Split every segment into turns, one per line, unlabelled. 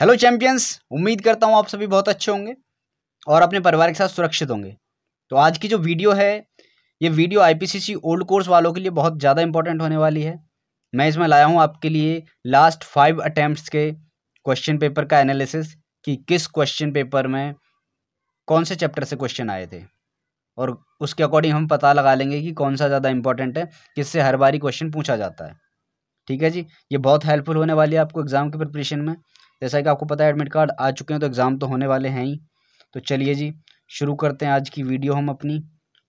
hello champions उम्मीद करता हूँ आप सभी बहुत अच्छे होंगे और अपने परिवार के साथ सुरक्षित होंगे तो आज की जो वीडियो है ये वीडियो आईपीसीसी ओल्ड कोर्स वालों के लिए बहुत ज़्यादा इंपॉर्टेंट होने वाली है मैं इसमें लाया हूँ आपके लिए लास्ट फाइव अटैम्प्ट के क्वेश्चन पेपर का एनालिसिस कि किस क्वेश्चन पेपर में कौन से चैप्टर से क्वेश्चन आए थे और उसके अकॉर्डिंग हम पता लगा लेंगे कि कौन सा ज़्यादा इंपॉर्टेंट है किससे हर बारी क्वेश्चन पूछा जाता है ठीक है जी ये बहुत हेल्पफुल होने वाली है आपको एग्ज़ाम के प्रिपरेशन में जैसा कि आपको पता है एडमिट कार्ड आ चुके हैं तो एग्ज़ाम तो होने वाले हैं ही तो चलिए जी शुरू करते हैं आज की वीडियो हम अपनी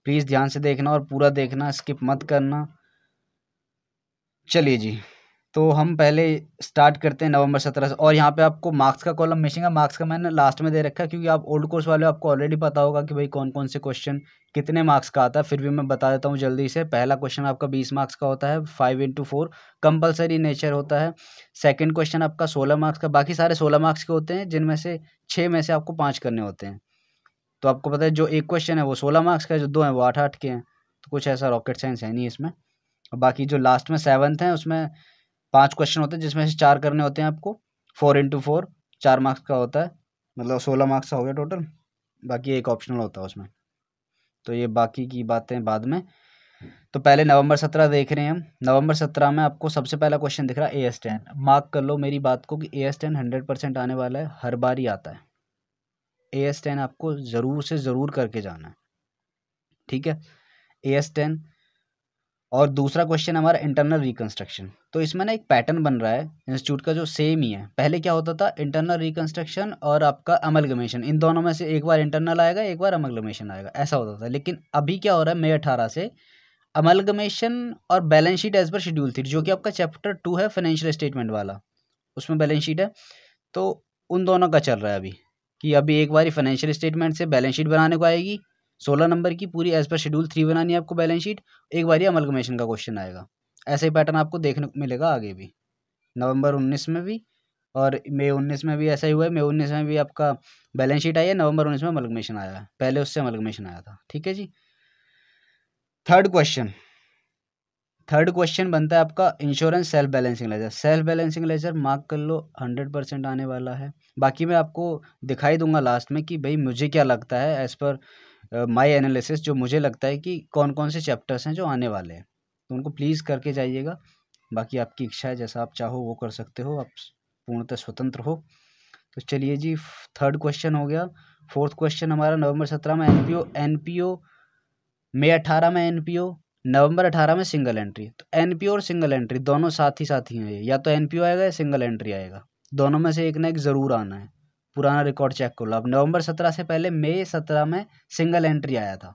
प्लीज़ ध्यान से देखना और पूरा देखना स्किप मत करना चलिए जी तो हम पहले स्टार्ट करते हैं नवंबर सत्रह से और यहाँ पे आपको मार्क्स का कॉलम मिसिंग है मार्क्स का मैंने लास्ट में दे रखा है क्योंकि आप ओल्ड कोर्स वाले आपको ऑलरेडी पता होगा कि भाई कौन कौन से क्वेश्चन कितने मार्क्स का आता है फिर भी मैं बता देता हूँ जल्दी से पहला क्वेश्चन आपका बीस मार्क्स का होता है five into four compulsory nature होता है सेकेंड क्वेश्चन आपका सोलह मार्क्स का बाकी सारे सोलह मार्क्स के होते हैं जिनमें से छः में से आपको पाँच करने होते हैं तो आपको पता है जो एक क्वेश्चन है वो सोलह मार्क्स का जो दो हैं वो आठ आठ के हैं तो कुछ ऐसा रॉकेट साइंस है नहीं इसमें बाकी जो लास्ट में सेवन्थ है उसमें पांच क्वेश्चन होते हैं जिसमें से चार करने होते हैं आपको फोर इंटू फोर चार मार्क्स का होता है मतलब सोलह मार्क्स का हो गया टोटल बाकी एक ऑप्शनल होता है उसमें तो ये बाकी की बातें बाद में तो पहले नवंबर सत्रह देख रहे हैं हम नवंबर सत्रह में आपको सबसे पहला क्वेश्चन दिख रहा है ए एस टेन मार्क कर लो मेरी बात को कि A S ten hundred percent आने वाला है हर बार ही आता है ए एस टेन आपको ज़रूर से ज़रूर करके जाना है ठीक है ए एस टेन और दूसरा क्वेश्चन हमारा इंटरनल रिकन्स्ट्रक्शन तो इसमें ना एक पैटर्न बन रहा है इंस्टीट्यूट का जो सेम ही है पहले क्या होता था इंटरनल रिकन्स्ट्रक्शन और आपका अमलगमेशन इन दोनों में से एक बार इंटरनल आएगा एक बार अमलगमेशन आएगा ऐसा होता था लेकिन अभी क्या हो रहा है मई अठारह से अमलगमेशन और बैलेंस शीट एज पर शेड्यूल थी जो कि आपका चैप्टर टू है फाइनेंशियल स्टेटमेंट वाला उसमें बैलेंस शीट है तो उन दोनों का चल रहा है अभी कि अभी एक बार फाइनेंशियल स्टेटमेंट से बैलेंस शीट बनाने को आएगी सोलह नंबर की पूरी एज पर शेड्यूल थ्री बनानी है आपको बैलेंस शीट एक बार ही अमलगमेशन का क्वेश्चन आएगा ऐसे ही पैटर्न आपको देखने को मिलेगा आगे भी नवंबर उन्नीस में भी और मई उन्नीस में भी ऐसा ही हुआ है मई उन्नीस में भी आपका बैलेंस शीट आई है नवंबर उन्नीस में अमलगमेशन आया है पहले उससे अमलगमेशन आया था ठीक है जी थर्ड क्वेश्चन थर्ड क्वेश्चन बनता है आपका insurance self balancing ledger self balancing ledger mark कर लो हंड्रेड परसेंट आने वाला है बाकी मैं आपको दिखाई दूंगा लास्ट में कि भाई मुझे क्या लगता है एज़ पर माय एनालिसिस जो मुझे लगता है कि कौन कौन से चैप्टर्स हैं जो आने वाले हैं तो उनको प्लीज़ करके जाइएगा बाकी आपकी इच्छा है जैसा आप चाहो वो कर सकते हो आप पूर्णतः स्वतंत्र हो तो चलिए जी थर्ड क्वेश्चन हो गया फोर्थ क्वेश्चन हमारा नवंबर सत्रह में एनपीओ एनपीओ मई अठारह में एनपीओ नवंबर अठारह में सिंगल एंट्री तो एनपीओ और सिंगल एंट्री दोनों साथ ही साथ ही हैं या तो एनपीओ आएगा या सिंगल एंट्री आएगा दोनों में से एक ना एक ज़रूर आना है पुराना रिकॉर्ड चेक कर लो अब नवंबर सत्रह से पहले मई सत्रह में सिंगल एंट्री आया था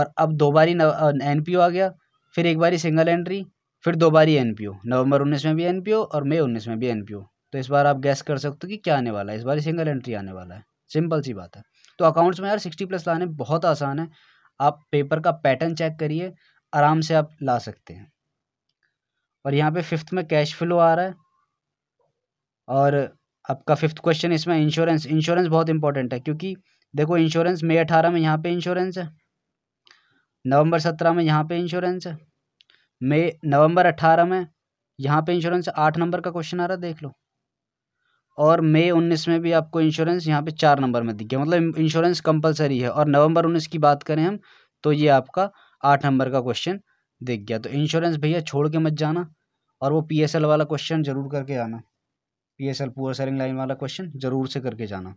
और अब दो बारी एन आ गया फिर एक बारी सिंगल एंट्री फिर दो बारी एन नवंबर उन्नीस में भी एन और मई उन्नीस में भी एन तो इस बार आप गैस कर सकते हो कि क्या आने वाला है इस बार सिंगल एंट्री आने वाला है सिंपल सी बात है तो अकाउंट्स में यार सिक्सटी प्लस लाने बहुत आसान है आप पेपर का पैटर्न चेक करिए आराम से आप ला सकते हैं और यहाँ पे फिफ्थ में कैश फ्लो आ रहा है और आपका फिफ्थ क्वेश्चन इसमें इंश्योरेंस इंश्योरेंस बहुत इंपॉर्टेंट है क्योंकि देखो इंश्योरेंस मई अठारह में यहाँ पे इंश्योरेंस है नवंबर सत्रह में यहाँ पे इंश्योरेंस है मई नवंबर अठारह में यहाँ पे इंश्योरेंस आठ नंबर का क्वेश्चन आ रहा है देख लो और मई उन्नीस में भी आपको इंश्योरेंस यहाँ पे चार नंबर में दिख गया मतलब इंश्योरेंस कंपलसरी है और नवंबर उन्नीस की बात करें हम तो ये आपका आठ नंबर का क्वेश्चन दिख गया तो इंश्योरेंस भैया छोड़ के मत जाना और वो पी वाला क्वेश्चन जरूर करके आना पी एस एल पूरा सेलिंग लाइन वाला क्वेश्चन ज़रूर से करके जाना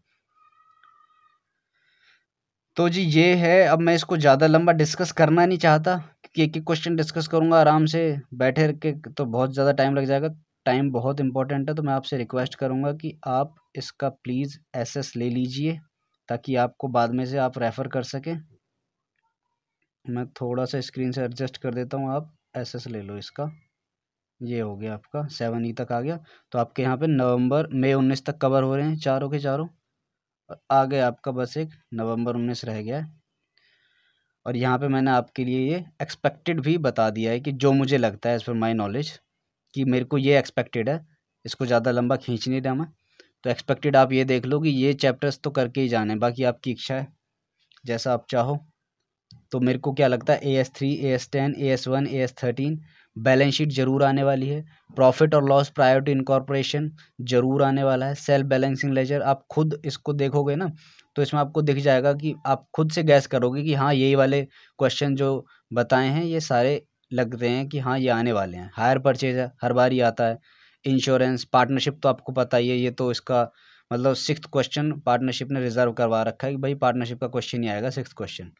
तो जी ये है अब मैं इसको ज़्यादा लंबा डिस्कस करना नहीं चाहता क्योंकि एक एक क्वेश्चन डिस्कस करूँगा आराम से बैठे के तो बहुत ज़्यादा टाइम लग जाएगा टाइम बहुत इंपॉर्टेंट है तो मैं आपसे रिक्वेस्ट करूँगा कि आप इसका प्लीज़ एसेस ले लीजिए ताकि आपको बाद में से आप रेफ़र कर सकें मैं थोड़ा सा स्क्रीन से एडजस्ट कर देता हूँ आप एस ले लो इसका ये हो गया आपका सेवन ई तक आ गया तो आपके यहाँ पे नवंबर मई उन्नीस तक कवर हो रहे हैं चारों के चारों और आगे आपका बस एक नवंबर उन्नीस रह गया है और यहाँ पे मैंने आपके लिए ये एक्सपेक्टेड भी बता दिया है कि जो मुझे लगता है एज़ पर माई नॉलेज कि मेरे को ये एक्सपेक्टेड है इसको ज़्यादा लंबा खींच नहीं रहा मैं तो एक्सपेक्टेड आप ये देख लो कि ये चैप्टर्स तो करके ही जाने बाकी आपकी इच्छा है जैसा आप चाहो तो मेरे को क्या लगता है A S three A S ten A S one A S thirteen balance sheet जरूर आने वाली है प्रॉफिट और लॉस प्रायर टू इनकॉर्पोरेशन जरूर आने वाला है सेल्फ बैलेंसिंग लेजर आप खुद इसको देखोगे ना तो इसमें आपको दिख जाएगा कि आप खुद से गैस करोगे कि हाँ यही वाले क्वेश्चन जो बताए हैं ये सारे लगते हैं कि हाँ ये आने वाले हैं हायर परचेज है हर बार ही आता है इंश्योरेंस पार्टनरशिप तो आपको पता ही है ये तो इसका मतलब सिक्स क्वेश्चन पार्टनरशिप ने रिजर्व करवा रखा है कि भाई पार्टनरशिप का क्वेश्चन ही आएगा सिक्स क्वेश्चन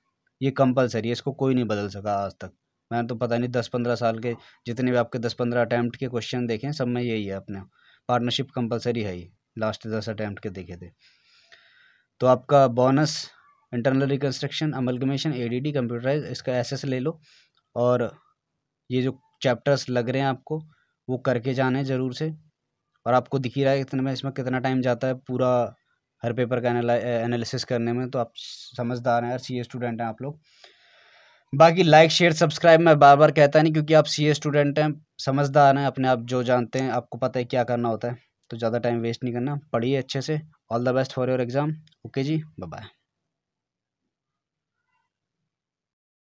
ये कंपलसरी है इसको कोई नहीं बदल सका आज तक मैंने तो पता नहीं दस पंद्रह साल के जितने भी आपके दस पंद्रह अटैम्प्ट के क्वेश्चन देखे हैं सब में यही है अपने पार्टनरशिप कंपलसरी है ही लास्ट दस अटैम्प्ट के देखे थे तो आपका bonus internal reconstruction amalgamation de computerise इसका एस ले लो और ये जो चैप्टर्स लग रहे हैं आपको वो करके जाने ज़रूर से और आपको दिख ही रहा है कितने में इसमें कितना टाइम जाता है पूरा हर पेपर का एनालिसिस करने में तो आप समझदार हैं यार सी स्टूडेंट हैं आप लोग बाकी लाइक शेयर सब्सक्राइब मैं बार बार कहता नहीं क्योंकि आप सी स्टूडेंट हैं समझदार हैं अपने आप जो जानते हैं आपको पता है क्या करना होता है तो ज़्यादा टाइम वेस्ट नहीं करना पढ़िए अच्छे से all the best for your exam okay जी बाय